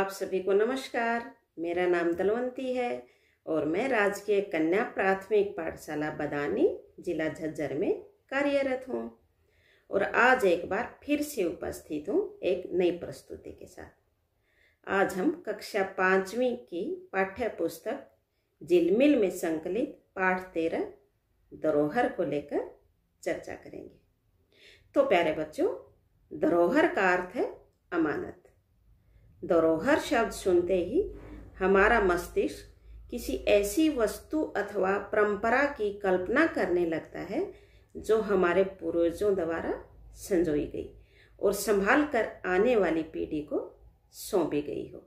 आप सभी को नमस्कार मेरा नाम दलवंती है और मैं राजकीय कन्या प्राथमिक पाठशाला बदानी जिला झज्जर में कार्यरत हूँ और आज एक बार फिर से उपस्थित हूँ एक नई प्रस्तुति के साथ आज हम कक्षा पाँचवीं की पाठ्य पुस्तक जिलमिल में संकलित पाठ तेरह धरोहर को लेकर चर्चा करेंगे तो प्यारे बच्चों धरोहर का अर्थ है अमानत धरोहर शब्द सुनते ही हमारा मस्तिष्क किसी ऐसी वस्तु अथवा परंपरा की कल्पना करने लगता है जो हमारे पूर्वजों द्वारा संजोई गई और संभाल कर आने वाली पीढ़ी को सौंपी गई हो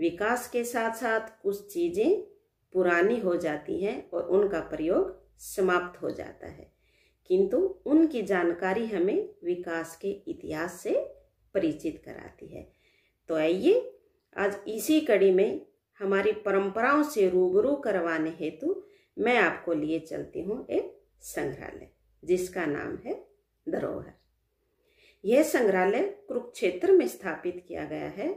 विकास के साथ साथ कुछ चीज़ें पुरानी हो जाती हैं और उनका प्रयोग समाप्त हो जाता है किंतु उनकी जानकारी हमें विकास के इतिहास से परिचित कराती है तो आइए आज इसी कड़ी में हमारी परंपराओं से रूबरू करवाने हेतु मैं आपको लिए चलती हूँ एक संग्रहालय जिसका नाम है धरोहर यह संग्रहालय कुरुक्षेत्र में स्थापित किया गया है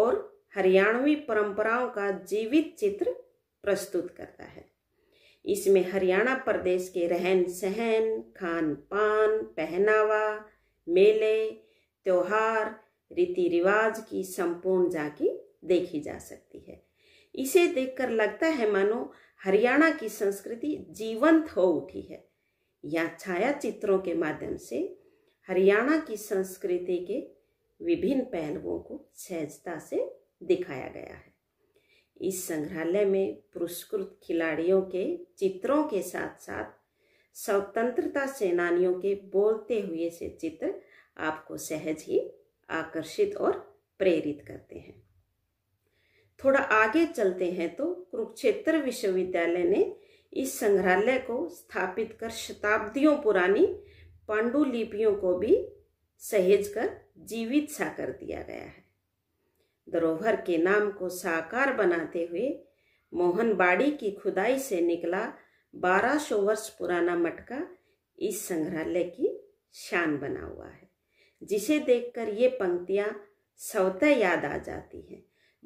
और हरियाणवी परंपराओं का जीवित चित्र प्रस्तुत करता है इसमें हरियाणा प्रदेश के रहन सहन खान पान पहनावा मेले त्योहार रीति रिवाज की संपूर्ण झांकी देखी जा सकती है इसे देखकर लगता है मानो हरियाणा की संस्कृति जीवंत हो उठी है या छाया चित्रों के माध्यम से हरियाणा की संस्कृति के विभिन्न पहलुओं को सहजता से दिखाया गया है इस संग्रहालय में पुरस्कृत खिलाड़ियों के चित्रों के साथ साथ स्वतंत्रता सेनानियों के बोलते हुए से चित्र आपको सहज ही आकर्षित और प्रेरित करते हैं थोड़ा आगे चलते हैं तो कुरुक्षेत्र विश्वविद्यालय ने इस संग्रहालय को स्थापित कर शताब्दियों पुरानी पांडुलिपियों को भी सहेज कर जीवित सा कर दिया गया है धरोहर के नाम को साकार बनाते हुए मोहनबाड़ी की खुदाई से निकला 1200 वर्ष पुराना मटका इस संग्रहालय की शान बना हुआ है जिसे देखकर ये पंक्तियाँ स्वतः याद आ जाती हैं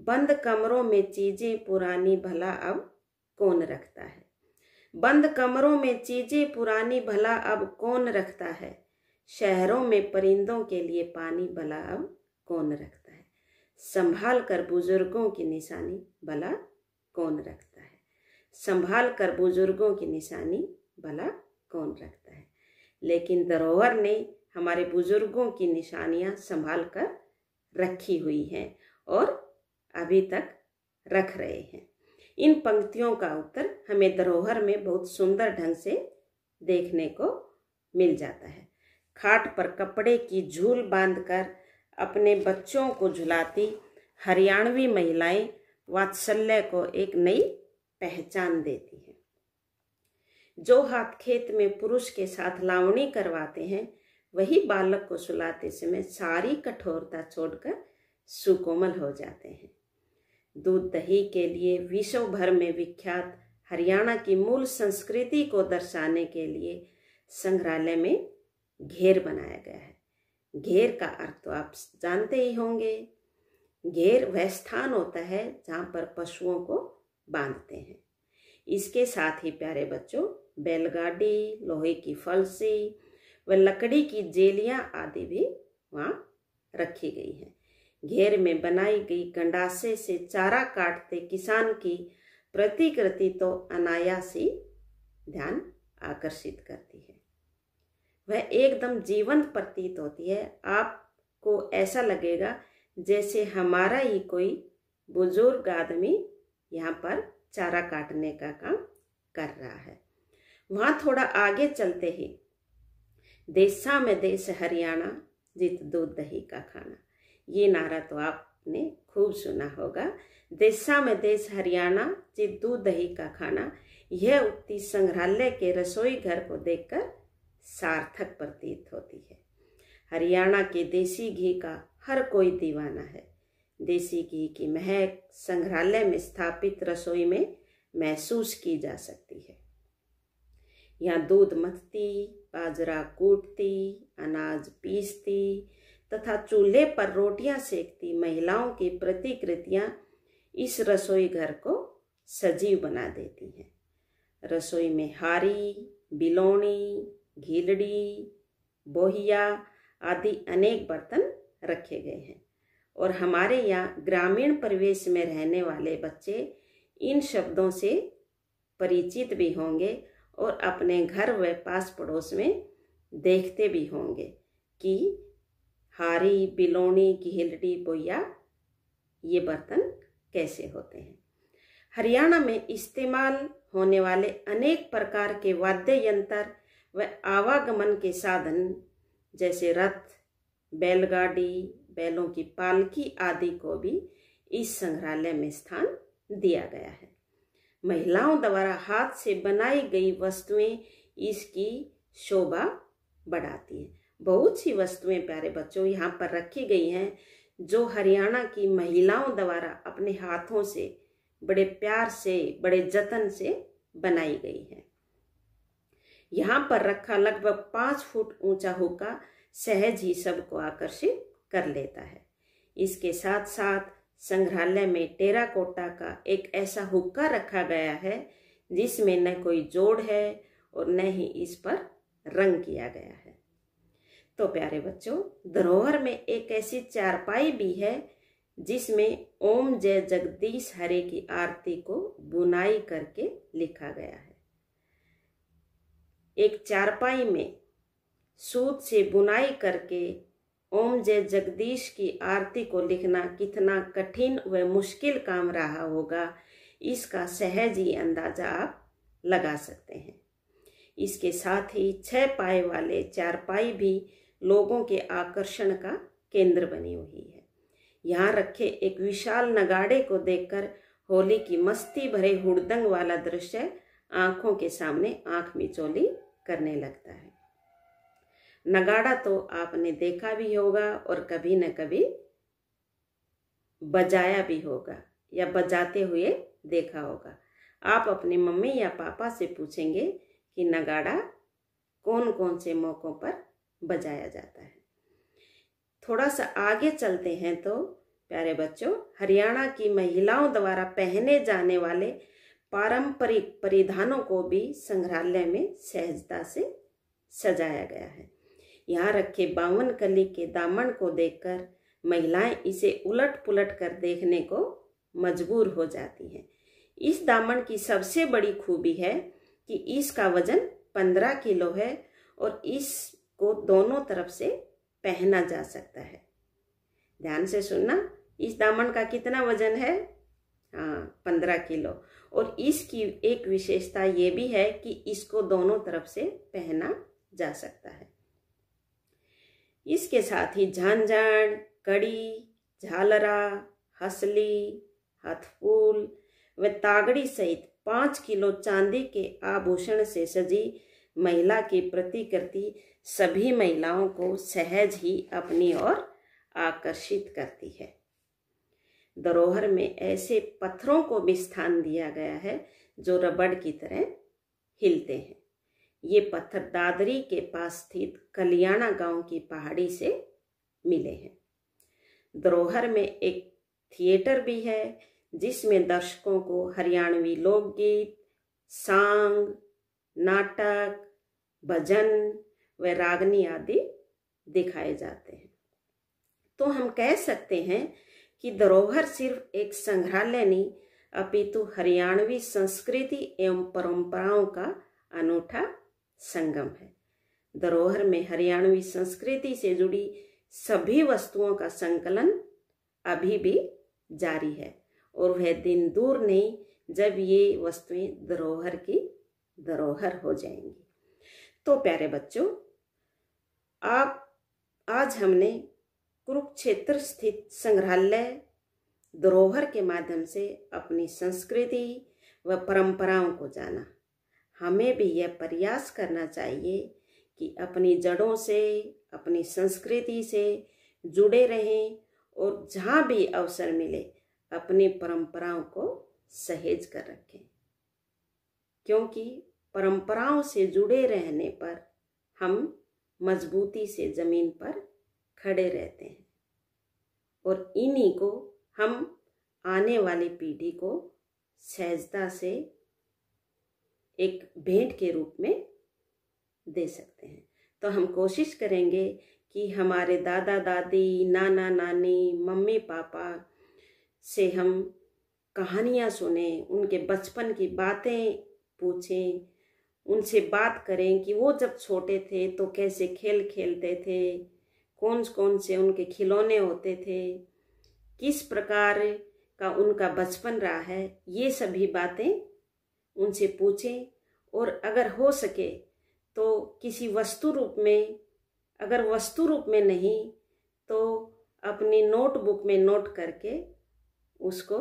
बंद कमरों में चीज़ें पुरानी भला अब कौन रखता है बंद कमरों में चीज़ें पुरानी भला अब कौन रखता है शहरों में परिंदों के लिए पानी भला अब कौन रखता है संभाल कर बुजुर्गों की निशानी भला कौन रखता है संभाल कर बुजुर्गों की निशानी भला कौन रखता है लेकिन धरोहर ने हमारे बुजुर्गों की निशानियां संभाल कर रखी हुई हैं और अभी तक रख रहे हैं इन पंक्तियों का उत्तर हमें धरोहर में बहुत सुंदर ढंग से देखने को मिल जाता है खाट पर कपड़े की झूल बांधकर अपने बच्चों को झुलाती हरियाणवी महिलाएं वात्सल्य को एक नई पहचान देती हैं जो हाथ खेत में पुरुष के साथ लावणी करवाते हैं वही बालक को सुलाते समय सारी कठोरता छोड़कर सुकोमल हो जाते हैं दूध दही के लिए विश्व भर में विख्यात हरियाणा की मूल संस्कृति को दर्शाने के लिए संग्रहालय में घेर बनाया गया है घेर का अर्थ तो आप जानते ही होंगे घेर वह स्थान होता है जहाँ पर पशुओं को बांधते हैं इसके साथ ही प्यारे बच्चों बैलगाड़ी लोहे की फलसी व लकड़ी की जेलियां आदि भी वहाँ रखी गई है घेर में बनाई गई गंडासे से चारा काटते किसान की प्रतिकृति तो अनायास ही ध्यान आकर्षित करती है वह एकदम जीवंत प्रतीत होती है आपको ऐसा लगेगा जैसे हमारा ही कोई बुजुर्ग आदमी यहाँ पर चारा काटने का काम कर रहा है वहाँ थोड़ा आगे चलते ही देशा में देश हरियाणा जित दूध दही का खाना ये नारा तो आपने खूब सुना होगा देशा में देश हरियाणा जित दूध दही का खाना यह उक्ति संग्रहालय के रसोई घर को देखकर सार्थक प्रतीत होती है हरियाणा के देसी घी का हर कोई दीवाना है देसी घी की महक संग्रहालय में स्थापित रसोई में महसूस की जा सकती है यहाँ दूध मथती बाजरा कूटती अनाज पीसती तथा चूल्हे पर रोटियां सेकती महिलाओं की प्रतिकृतियां इस रसोई घर को सजीव बना देती हैं रसोई में हारी बिलोनी घीलड़ी बोहिया आदि अनेक बर्तन रखे गए हैं और हमारे यहाँ ग्रामीण परिवेश में रहने वाले बच्चे इन शब्दों से परिचित भी होंगे और अपने घर व पास पड़ोस में देखते भी होंगे कि हारी बिलोनी घिलडी बोया ये बर्तन कैसे होते हैं हरियाणा में इस्तेमाल होने वाले अनेक प्रकार के वाद्य यंत्र व आवागमन के साधन जैसे रथ बैलगाड़ी बैलों की पालकी आदि को भी इस संग्रहालय में स्थान दिया गया है महिलाओं द्वारा हाथ से बनाई गई वस्तुएं इसकी शोभा बढ़ाती हैं बहुत सी वस्तुएं प्यारे बच्चों यहाँ पर रखी गई हैं जो हरियाणा की महिलाओं द्वारा अपने हाथों से बड़े प्यार से बड़े जतन से बनाई गई है यहाँ पर रखा लगभग पाँच फुट ऊंचा होकर सहज ही सबको आकर्षित कर लेता है इसके साथ साथ संग्रहालय में टेरा कोटा का एक ऐसा हुक्का रखा गया है जिसमें न कोई जोड़ है और न ही इस पर रंग किया गया है तो प्यारे बच्चों धरोहर में एक ऐसी चारपाई भी है जिसमें ओम जय जगदीश हरे की आरती को बुनाई करके लिखा गया है एक चारपाई में सूत से बुनाई करके ओम जय जगदीश की आरती को लिखना कितना कठिन व मुश्किल काम रहा होगा इसका सहज ही अंदाजा आप लगा सकते हैं इसके साथ ही छह पाए वाले चारपाई भी लोगों के आकर्षण का केंद्र बनी हुई है यहाँ रखे एक विशाल नगाड़े को देखकर होली की मस्ती भरे हुड़दंग वाला दृश्य आंखों के सामने आंख मिचोली करने लगता है नगाड़ा तो आपने देखा भी होगा और कभी न कभी बजाया भी होगा या बजाते हुए देखा होगा आप अपने मम्मी या पापा से पूछेंगे कि नगाड़ा कौन कौन से मौक़ों पर बजाया जाता है थोड़ा सा आगे चलते हैं तो प्यारे बच्चों हरियाणा की महिलाओं द्वारा पहने जाने वाले पारंपरिक परिधानों को भी संग्रहालय में सहजता से सजाया गया है यहाँ रखे बावन कली के दामन को देखकर महिलाएं इसे उलट पुलट कर देखने को मजबूर हो जाती हैं इस दामन की सबसे बड़ी खूबी है कि इसका वजन पंद्रह किलो है और इसको दोनों तरफ से पहना जा सकता है ध्यान से सुनना इस दामन का कितना वजन है हाँ पंद्रह किलो और इसकी एक विशेषता ये भी है कि इसको दोनों तरफ से पहना जा सकता है इसके साथ ही झांझाण कड़ी झालरा हसली हथफूल व तागड़ी सहित पाँच किलो चांदी के आभूषण से सजी महिला की प्रतिकृति सभी महिलाओं को सहज ही अपनी ओर आकर्षित करती है धरोहर में ऐसे पत्थरों को भी स्थान दिया गया है जो रबड़ की तरह हिलते हैं ये पत्थर दादरी के पास स्थित कलियाणा गांव की पहाड़ी से मिले हैं धरोहर में एक थिएटर भी है जिसमें दर्शकों को हरियाणवी लोकगीत सांग नाटक भजन व रागनी आदि दिखाए जाते हैं तो हम कह सकते हैं कि धरोहर सिर्फ एक संग्रहालय नहीं अपितु हरियाणवी संस्कृति एवं परंपराओं का अनूठा संगम है धरोहर में हरियाणवी संस्कृति से जुड़ी सभी वस्तुओं का संकलन अभी भी जारी है और वह दिन दूर नहीं जब ये वस्तुएं धरोहर की धरोहर हो जाएंगी तो प्यारे बच्चों आप आज हमने कुरुक्षेत्र स्थित संग्रहालय धरोहर के माध्यम से अपनी संस्कृति व परंपराओं को जाना हमें भी यह प्रयास करना चाहिए कि अपनी जड़ों से अपनी संस्कृति से जुड़े रहें और जहाँ भी अवसर मिले अपनी परंपराओं को सहेज कर रखें क्योंकि परंपराओं से जुड़े रहने पर हम मजबूती से ज़मीन पर खड़े रहते हैं और इन्हीं को हम आने वाली पीढ़ी को सहजता से एक भेंट के रूप में दे सकते हैं तो हम कोशिश करेंगे कि हमारे दादा दादी नाना नानी मम्मी पापा से हम कहानियाँ सुने उनके बचपन की बातें पूछें उनसे बात करें कि वो जब छोटे थे तो कैसे खेल खेलते थे कौन कौन से उनके खिलौने होते थे किस प्रकार का उनका बचपन रहा है ये सभी बातें उनसे पूछें और अगर हो सके तो किसी वस्तु रूप में अगर वस्तु रूप में नहीं तो अपनी नोटबुक में नोट करके उसको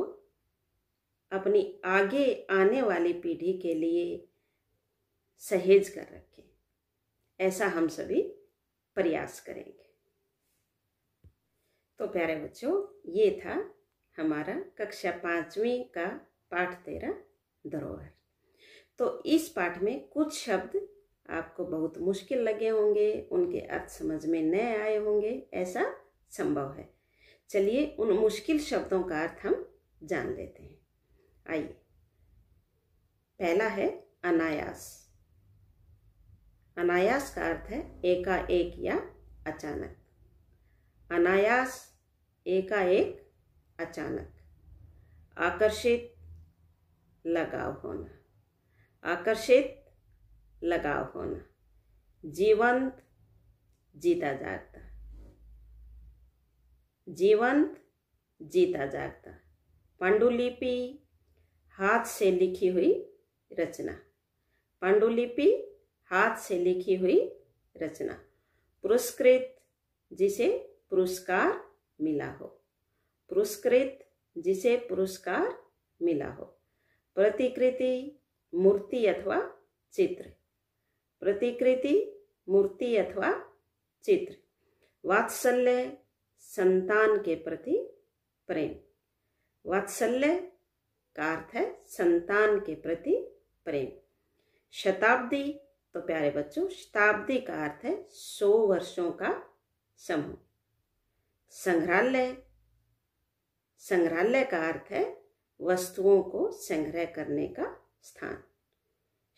अपनी आगे आने वाली पीढ़ी के लिए सहेज कर रखें ऐसा हम सभी प्रयास करेंगे तो प्यारे बच्चों ये था हमारा कक्षा पाँचवीं का पाठ तेरह धरोहर तो इस पाठ में कुछ शब्द आपको बहुत मुश्किल लगे होंगे उनके अर्थ समझ में न आए होंगे ऐसा संभव है चलिए उन मुश्किल शब्दों का अर्थ हम जान लेते हैं आइए पहला है अनायास अनायास का अर्थ है एकाएक या अचानक अनायास एकाएक अचानक आकर्षित लगाव होना आकर्षित लगाव होना जीवंत जीता जागता जीवंत जीता जागता पांडुलिपि हाथ से लिखी हुई रचना पांडुलिपि हाथ से लिखी हुई रचना पुरस्कृत जिसे पुरस्कार मिला हो पुरस्कृत जिसे पुरस्कार मिला हो प्रतिकृति मूर्ति अथवा चित्र प्रतिकृति मूर्ति अथवा चित्र वात्सल्य संतान के प्रति प्रेम वात्सल्य का अर्थ है संतान के प्रति प्रेम शताब्दी तो प्यारे बच्चों शताब्दी का अर्थ है सौ वर्षों का समूह संग्रहालय संग्रहालय का अर्थ है वस्तुओं को संग्रह करने का स्थान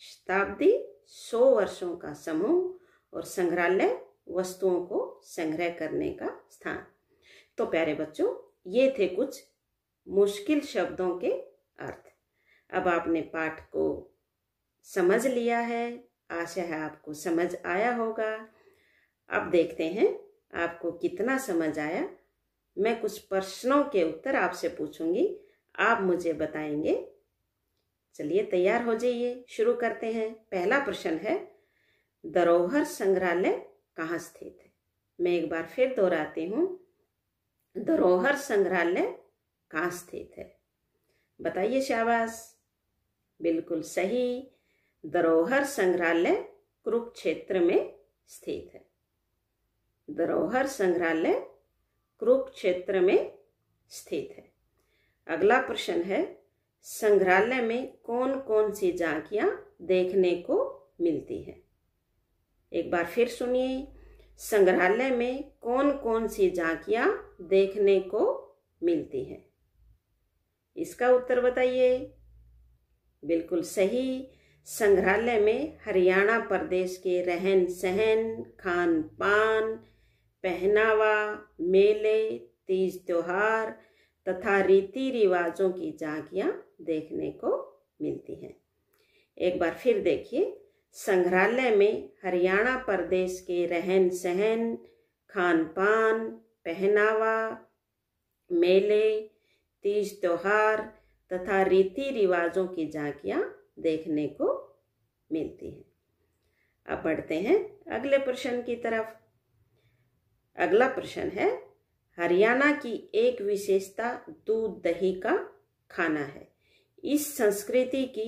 शताब्दी सौ वर्षों का समूह और संग्रहालय वस्तुओं को संग्रह करने का स्थान तो प्यारे बच्चों ये थे कुछ मुश्किल शब्दों के अर्थ अब आपने पाठ को समझ लिया है आशा है आपको समझ आया होगा अब देखते हैं आपको कितना समझ आया मैं कुछ प्रश्नों के उत्तर आपसे पूछूंगी आप मुझे बताएंगे चलिए तैयार हो जाइए शुरू करते हैं पहला प्रश्न है धरोहर संग्रहालय कहाँ स्थित है मैं एक बार फिर दोहराती हूँ धरोहर संग्रहालय कहाँ स्थित है बताइए शाबाश बिल्कुल सही धरोहर संग्रहालय कुरुक्षेत्र में स्थित है धरोहर संग्रहालय कुरुक्षेत्र में स्थित है अगला प्रश्न है संग्रहालय में कौन कौन सी झांकियां देखने को मिलती है एक बार फिर सुनिए संग्रहालय में कौन कौन सी झांकियां देखने को मिलती है इसका उत्तर बताइए बिल्कुल सही संग्रहालय में हरियाणा प्रदेश के रहन सहन खान पान पहनावा मेले तीज त्योहार तथा रीति रिवाजों की झांकियाँ देखने को मिलती हैं एक बार फिर देखिए संग्रहालय में हरियाणा प्रदेश के रहन सहन खान पान पहनावा मेले तीज त्योहार तथा रीति रिवाजों की झांकियाँ देखने को मिलती हैं अब बढ़ते हैं अगले प्रश्न की तरफ अगला प्रश्न है हरियाणा की एक विशेषता दूध दही का खाना है इस संस्कृति की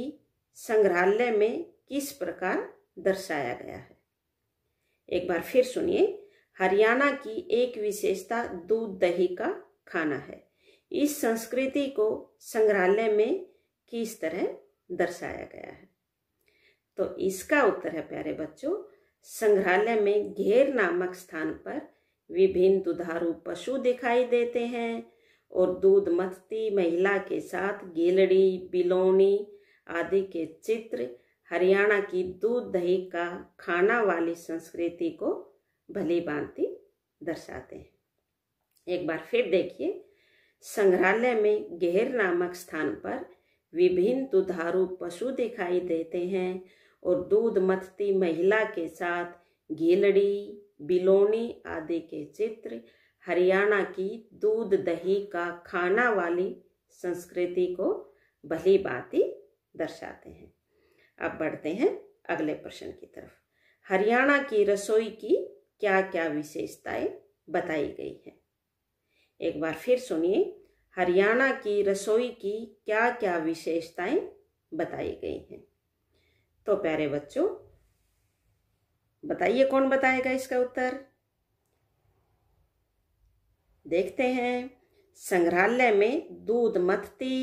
संग्रहालय में किस प्रकार दर्शाया गया है एक बार फिर सुनिए हरियाणा की एक विशेषता दूध दही का खाना है इस संस्कृति को संग्रहालय में किस तरह दर्शाया गया है तो इसका उत्तर है प्यारे बच्चों संग्रहालय में घेर नामक स्थान पर विभिन्न दुधारू पशु दिखाई देते हैं और दूध मथती महिला के साथ गेलड़ी बिलोनी आदि के चित्र हरियाणा की दूध दही का खाना वाली संस्कृति को भली भांति दर्शाते हैं एक बार फिर देखिए संग्रहालय में गहर नामक स्थान पर विभिन्न दुधारू पशु दिखाई देते हैं और दूध मथती महिला के साथ गेलड़ी बिलोनी आदि के चित्र हरियाणा की दूध दही का खाना वाली संस्कृति को भली बाती दर्शाते हैं अब बढ़ते हैं अगले प्रश्न की तरफ हरियाणा की रसोई की क्या क्या विशेषताएं बताई गई हैं एक बार फिर सुनिए हरियाणा की रसोई की क्या क्या विशेषताएं बताई गई हैं तो प्यारे बच्चों बताइए कौन बताएगा इसका उत्तर देखते हैं संग्रहालय में दूध मथती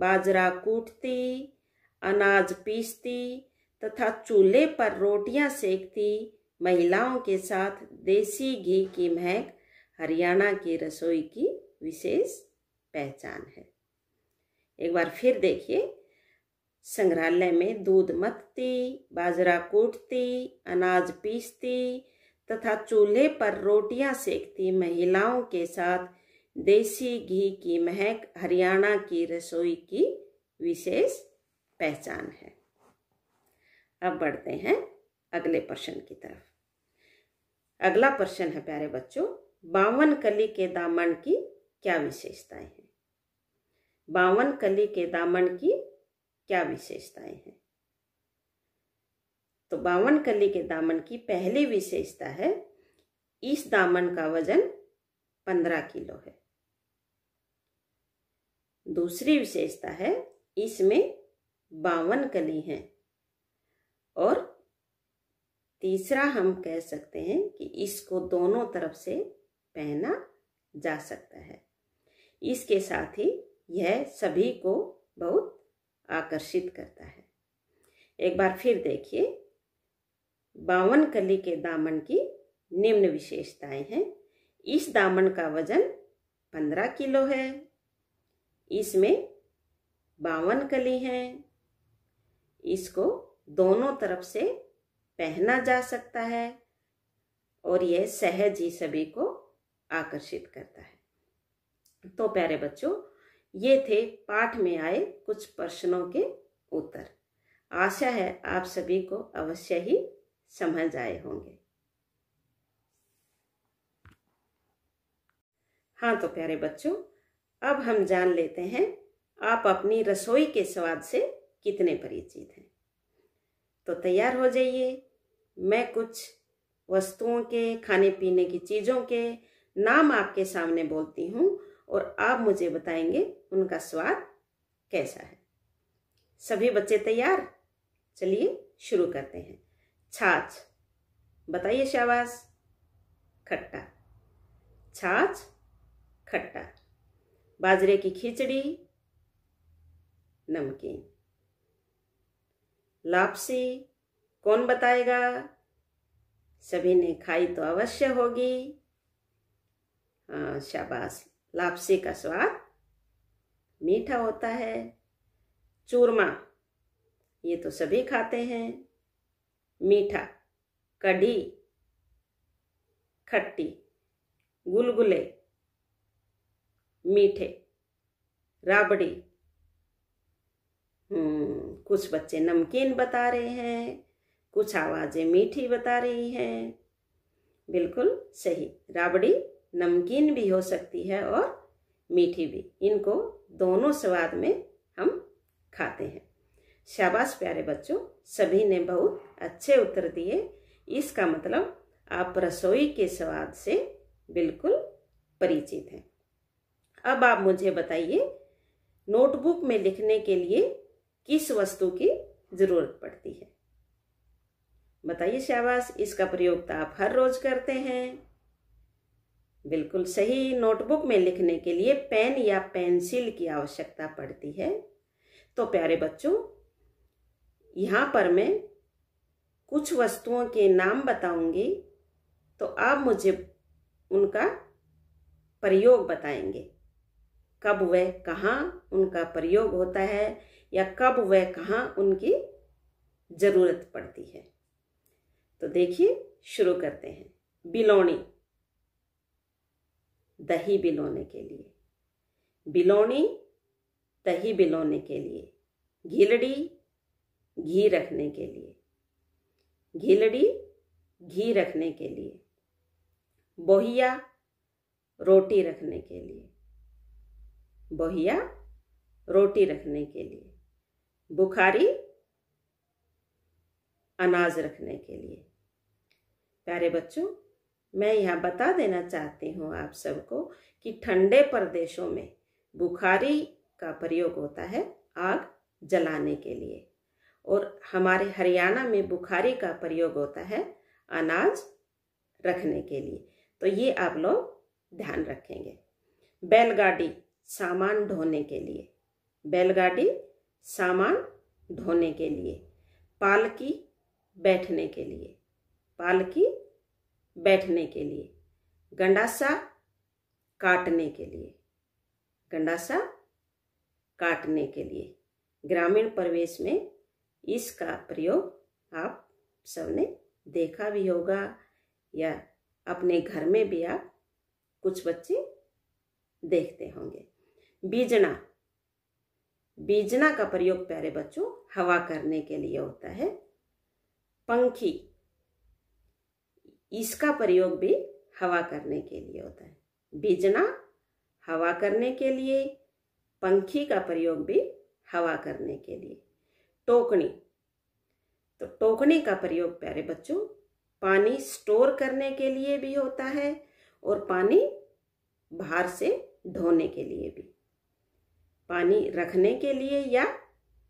बाजरा कूटती अनाज पीसती तथा चूल्हे पर रोटियां सेकती महिलाओं के साथ देसी घी की महक हरियाणा की रसोई की विशेष पहचान है एक बार फिर देखिए संग्रहालय में दूध मथते बाजरा कूटती अनाज पीसती तथा चूल्हे पर रोटियां सेकती महिलाओं के साथ देसी घी की महक हरियाणा की रसोई की विशेष पहचान है अब बढ़ते हैं अगले प्रश्न की तरफ अगला प्रश्न है प्यारे बच्चों बावन कली के दामन की क्या विशेषताएं हैं बावन कली के दामन की क्या विशेषताएं हैं तो बावन कली के दामन की पहली विशेषता है इस दामन का वजन पंद्रह किलो है दूसरी विशेषता है इसमें बावन कली हैं और तीसरा हम कह सकते हैं कि इसको दोनों तरफ से पहना जा सकता है इसके साथ ही यह सभी को बहुत आकर्षित करता है एक बार फिर देखिए बावन कली के दामन की निम्न विशेषताएं हैं इस दामन का वजन पंद्रह किलो है इसमें बावन कली हैं इसको दोनों तरफ से पहना जा सकता है और यह सहज ही सभी को आकर्षित करता है तो प्यारे बच्चों ये थे पाठ में आए कुछ प्रश्नों के उत्तर आशा है आप सभी को अवश्य ही समझ आए होंगे हाँ तो प्यारे बच्चों अब हम जान लेते हैं आप अपनी रसोई के स्वाद से कितने परिचित हैं तो तैयार हो जाइए मैं कुछ वस्तुओं के खाने पीने की चीज़ों के नाम आपके सामने बोलती हूँ और आप मुझे बताएंगे उनका स्वाद कैसा है सभी बच्चे तैयार चलिए शुरू करते हैं छाछ बताइए शाबाश खट्टा छाछ खट्टा बाजरे की खिचड़ी नमकीन लापसी कौन बताएगा सभी ने खाई तो अवश्य होगी हाँ शाबाश लापसी का स्वाद मीठा होता है चूरमा ये तो सभी खाते हैं मीठा कढ़ी खट्टी गुलगुले मीठे राबड़ी हम्म, कुछ बच्चे नमकीन बता रहे हैं कुछ आवाज़ें मीठी बता रही हैं बिल्कुल सही राबड़ी नमकीन भी हो सकती है और मीठी भी इनको दोनों स्वाद में हम खाते हैं शाबाश प्यारे बच्चों सभी ने बहुत अच्छे उत्तर दिए इसका मतलब आप रसोई के स्वाद से बिल्कुल परिचित हैं अब आप मुझे बताइए नोटबुक में लिखने के लिए किस वस्तु की जरूरत पड़ती है बताइए शाबाश इसका प्रयोग तो आप हर रोज करते हैं बिल्कुल सही नोटबुक में लिखने के लिए पेन या पेंसिल की आवश्यकता पड़ती है तो प्यारे बच्चों यहाँ पर मैं कुछ वस्तुओं के नाम बताऊंगी तो आप मुझे उनका प्रयोग बताएंगे कब वह कहाँ उनका प्रयोग होता है या कब वह कहाँ उनकी ज़रूरत पड़ती है तो देखिए शुरू करते हैं बिलोनी दही बिलोने के लिए बिलोनी दही बिलोने के लिए घिलड़ी घी रखने के लिए घिलड़ी घी रखने के लिए बोहिया रोटी रखने के लिए बोहिया रोटी रखने के लिए बुखारी अनाज रखने के लिए प्यारे बच्चों मैं यह बता देना चाहती हूँ आप सबको कि ठंडे प्रदेशों में बुखारी का प्रयोग होता है आग जलाने के लिए और हमारे हरियाणा में बुखारी का प्रयोग होता है अनाज रखने के लिए तो ये आप लोग ध्यान रखेंगे बैलगाड़ी सामान ढोने के लिए बैलगाड़ी सामान ढोने के लिए पालकी बैठने के लिए पालकी बैठने के लिए गंडासा काटने के लिए गंडासा काटने के लिए ग्रामीण परिवेश में इसका प्रयोग आप सबने देखा भी होगा या अपने घर में भी आप कुछ बच्चे देखते होंगे बीजना बीजना का प्रयोग प्यारे बच्चों हवा करने के लिए होता है पंखी इसका प्रयोग भी हवा करने के लिए होता है बीजना हवा करने के लिए पंखी का प्रयोग भी हवा करने के लिए टोकनी तो टोकनी का प्रयोग प्यारे बच्चों पानी स्टोर करने के लिए भी होता है और पानी बाहर से धोने के लिए भी पानी रखने के लिए या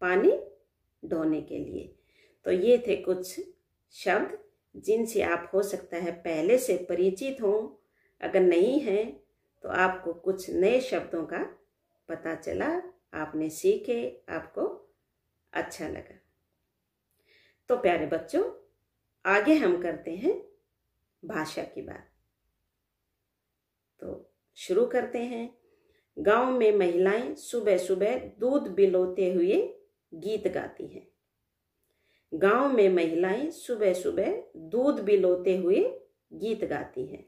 पानी धोने के लिए तो ये थे कुछ शब्द जिनसे आप हो सकता है पहले से परिचित हों अगर नहीं हैं तो आपको कुछ नए शब्दों का पता चला आपने सीखे आपको अच्छा लगा तो प्यारे बच्चों आगे हम करते हैं भाषा की बात तो शुरू करते हैं गांव में महिलाएं सुबह सुबह दूध बिलोते हुए गीत गाती हैं गांव में महिलाएं सुबह सुबह दूध बिलोते हुए गीत गाती हैं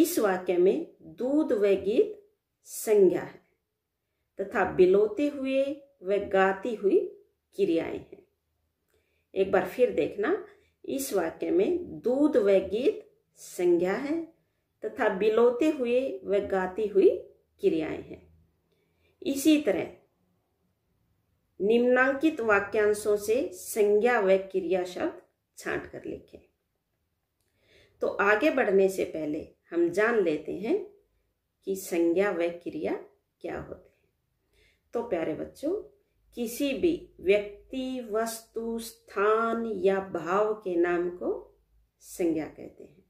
इस वाक्य में दूध व गीत संज्ञा है तथा बिलोते हुए व गाती हुई क्रियाएं हैं एक बार फिर देखना इस वाक्य में दूध व गीत संज्ञा है तथा बिलोते हुए व गाती हुई क्रियाएं हैं इसी तरह निम्नांकित वाक्यांशों से संज्ञा व क्रिया शब्द छांट कर लिखें तो आगे बढ़ने से पहले हम जान लेते हैं कि संज्ञा व क्रिया क्या होती है तो प्यारे बच्चों किसी भी व्यक्ति वस्तु स्थान या भाव के नाम को संज्ञा कहते हैं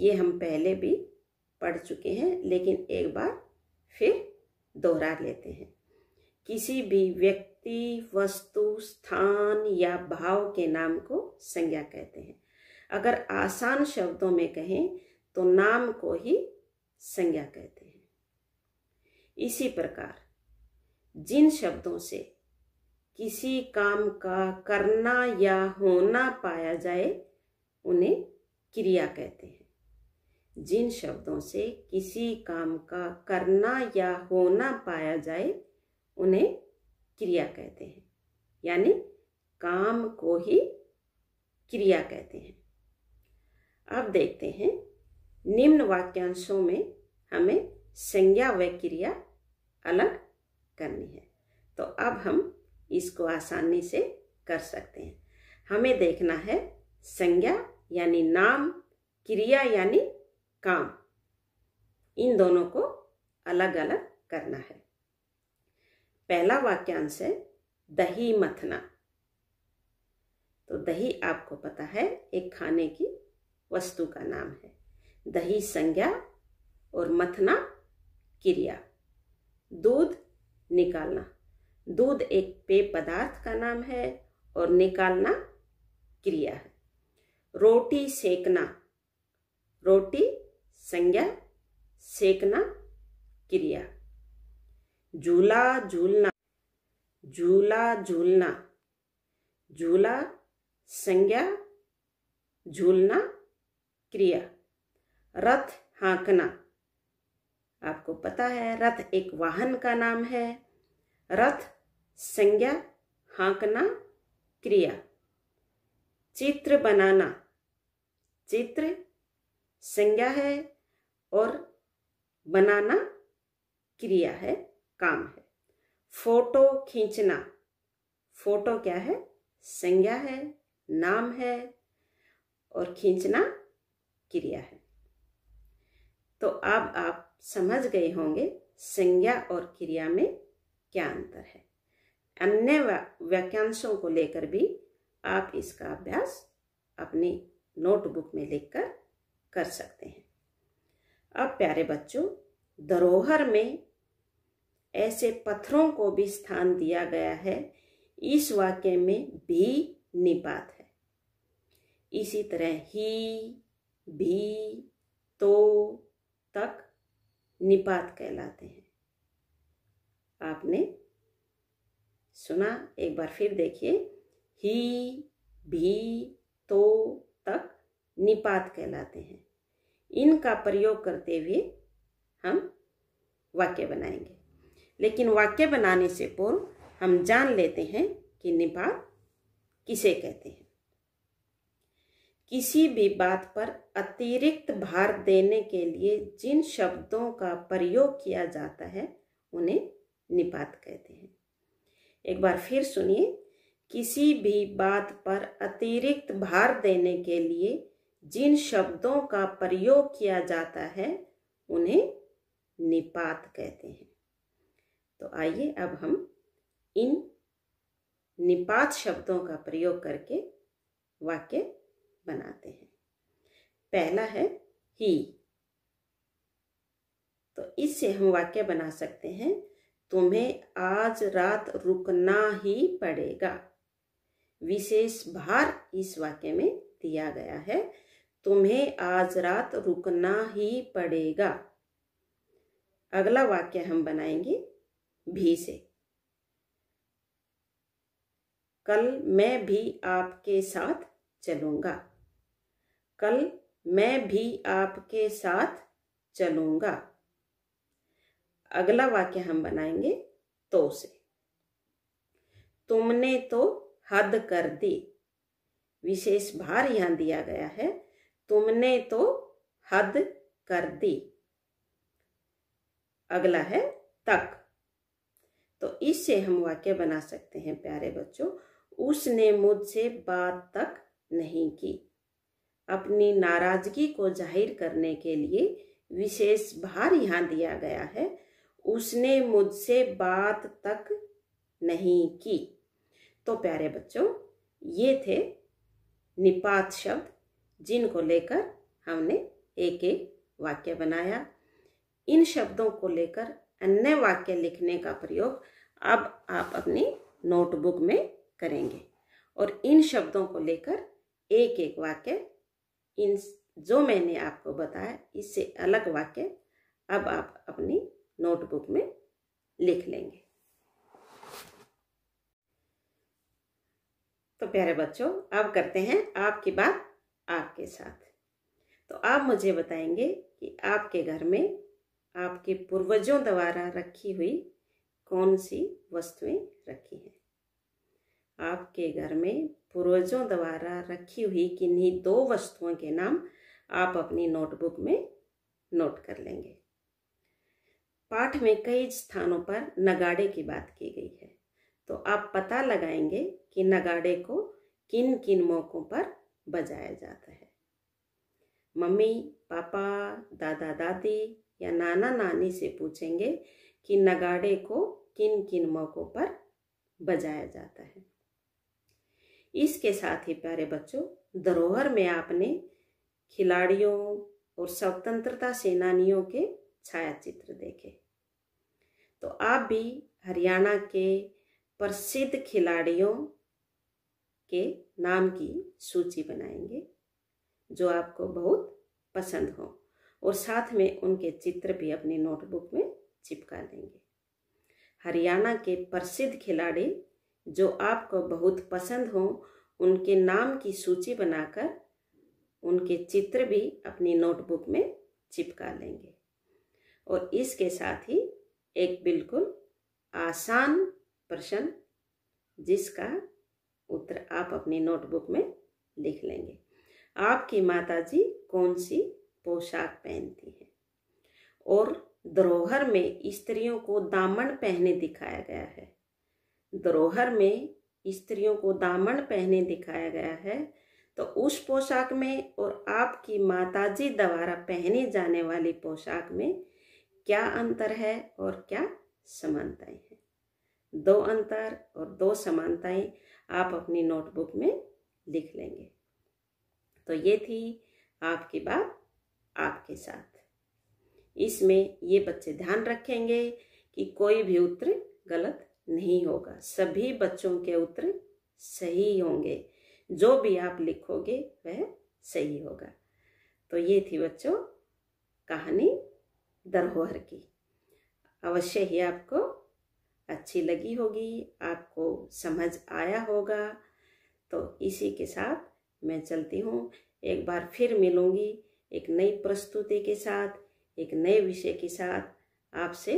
ये हम पहले भी पढ़ चुके हैं लेकिन एक बार फिर दोहरा लेते हैं किसी भी व्यक्ति व्यक्ति वस्तु स्थान या भाव के नाम को संज्ञा कहते हैं अगर आसान शब्दों में कहें तो नाम को ही संज्ञा कहते हैं इसी प्रकार जिन शब्दों से किसी काम का करना या होना पाया जाए उन्हें क्रिया कहते हैं जिन शब्दों से किसी काम का करना या होना पाया जाए उन्हें क्रिया कहते हैं यानी काम को ही क्रिया कहते हैं अब देखते हैं निम्न वाक्यांशों में हमें संज्ञा व क्रिया अलग करनी है तो अब हम इसको आसानी से कर सकते हैं हमें देखना है संज्ञा यानी नाम क्रिया यानी काम इन दोनों को अलग अलग करना है पहला वाक्यांश है दही मथना तो दही आपको पता है एक खाने की वस्तु का नाम है दही संज्ञा और मथना क्रिया दूध निकालना दूध एक पेय पदार्थ का नाम है और निकालना क्रिया है रोटी सेकना रोटी संज्ञा सेकना क्रिया झूला झूलना झूला झूलना झूला संज्ञा झूलना क्रिया रथ हाँकना आपको पता है रथ एक वाहन का नाम है रथ संज्ञा हाँकना क्रिया चित्र बनाना चित्र संज्ञा है और बनाना क्रिया है काम है फोटो खींचना फोटो क्या है संज्ञा है नाम है और खींचना क्रिया है तो अब आप समझ गए होंगे संज्ञा और क्रिया में क्या अंतर है अन्य वाक्यांशों को लेकर भी आप इसका अभ्यास अपनी नोटबुक में लिखकर कर सकते हैं अब प्यारे बच्चों धरोहर में ऐसे पत्थरों को भी स्थान दिया गया है इस वाक्य में भी निपात है इसी तरह ही भी तो तक निपात कहलाते हैं आपने सुना एक बार फिर देखिए ही भी तो तक निपात कहलाते हैं इनका प्रयोग करते हुए हम वाक्य बनाएंगे लेकिन वाक्य बनाने से पूर्व हम जान लेते हैं कि निपात किसे कहते हैं किसी भी बात पर अतिरिक्त भार देने के लिए जिन शब्दों का प्रयोग किया जाता है उन्हें निपात कहते हैं एक बार फिर सुनिए किसी भी बात पर अतिरिक्त भार देने के लिए जिन शब्दों का प्रयोग किया जाता है उन्हें निपात कहते हैं तो आइए अब हम इन निपात शब्दों का प्रयोग करके वाक्य बनाते हैं पहला है ही तो इससे हम वाक्य बना सकते हैं तुम्हें आज रात रुकना ही पड़ेगा विशेष भार इस वाक्य में दिया गया है तुम्हें आज रात रुकना ही पड़ेगा अगला वाक्य हम बनाएंगे भी से कल मैं भी आपके साथ चलूंगा कल मैं भी आपके साथ चलूंगा अगला वाक्य हम बनाएंगे तो से तुमने तो हद कर दी विशेष भार यहां दिया गया है तुमने तो हद कर दी अगला है तक तो इससे हम वाक्य बना सकते हैं प्यारे बच्चों उसने मुझसे बात तक नहीं की अपनी नाराजगी को जाहिर करने के लिए विशेष भार यहाँ दिया गया है उसने मुझसे बात तक नहीं की तो प्यारे बच्चों ये थे निपात शब्द जिनको लेकर हमने एक एक वाक्य बनाया इन शब्दों को लेकर अन्य वाक्य लिखने का प्रयोग अब आप अपनी नोटबुक में करेंगे और इन शब्दों को लेकर एक एक वाक्य इन जो मैंने आपको बताया इससे अलग वाक्य अब आप अपनी नोटबुक में लिख लेंगे तो प्यारे बच्चों अब करते हैं आपकी बात आपके साथ तो आप मुझे बताएंगे कि आपके घर में आपके पूर्वजों द्वारा रखी हुई कौन सी वस्तुएं रखी हैं आपके घर में पूर्वजों द्वारा रखी हुई किन्हीं दो वस्तुओं के नाम आप अपनी नोटबुक में नोट कर लेंगे पाठ में कई स्थानों पर नगाड़े की बात की गई है तो आप पता लगाएंगे कि नगाड़े को किन किन मौक़ों पर बजाया जाता है मम्मी पापा दादा दादी या नाना नानी से पूछेंगे कि नगाड़े को किन किन मौक़ों पर बजाया जाता है इसके साथ ही प्यारे बच्चों धरोहर में आपने खिलाड़ियों और स्वतंत्रता सेनानियों के छायाचित्र देखे तो आप भी हरियाणा के प्रसिद्ध खिलाड़ियों के नाम की सूची बनाएंगे जो आपको बहुत पसंद हो और साथ में उनके चित्र भी अपनी नोटबुक में चिपका देंगे हरियाणा के प्रसिद्ध खिलाड़ी जो आपको बहुत पसंद हों उनके नाम की सूची बनाकर उनके चित्र भी अपनी नोटबुक में चिपका लेंगे और इसके साथ ही एक बिल्कुल आसान प्रश्न जिसका उत्तर आप अपनी नोटबुक में लिख लेंगे आपकी माताजी कौन सी पोशाक पहनती है और धरोहर में स्त्रियों को दामन पहने दिखाया गया है धरोहर में स्त्रियों को दामन पहने दिखाया गया है तो उस पोशाक में और आपकी माताजी द्वारा पहने जाने वाली पोशाक में क्या अंतर है और क्या समानताएं हैं दो अंतर और दो समानताएं आप अपनी नोटबुक में लिख लेंगे तो ये थी आपकी बात आपके साथ इसमें ये बच्चे ध्यान रखेंगे कि कोई भी उत्तर गलत नहीं होगा सभी बच्चों के उत्तर सही होंगे जो भी आप लिखोगे वह सही होगा तो ये थी बच्चों कहानी धरोहर की अवश्य ही आपको अच्छी लगी होगी आपको समझ आया होगा तो इसी के साथ मैं चलती हूँ एक बार फिर मिलूँगी एक नई प्रस्तुति के साथ एक नए विषय के साथ आपसे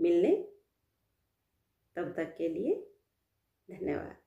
मिलने तब तक के लिए धन्यवाद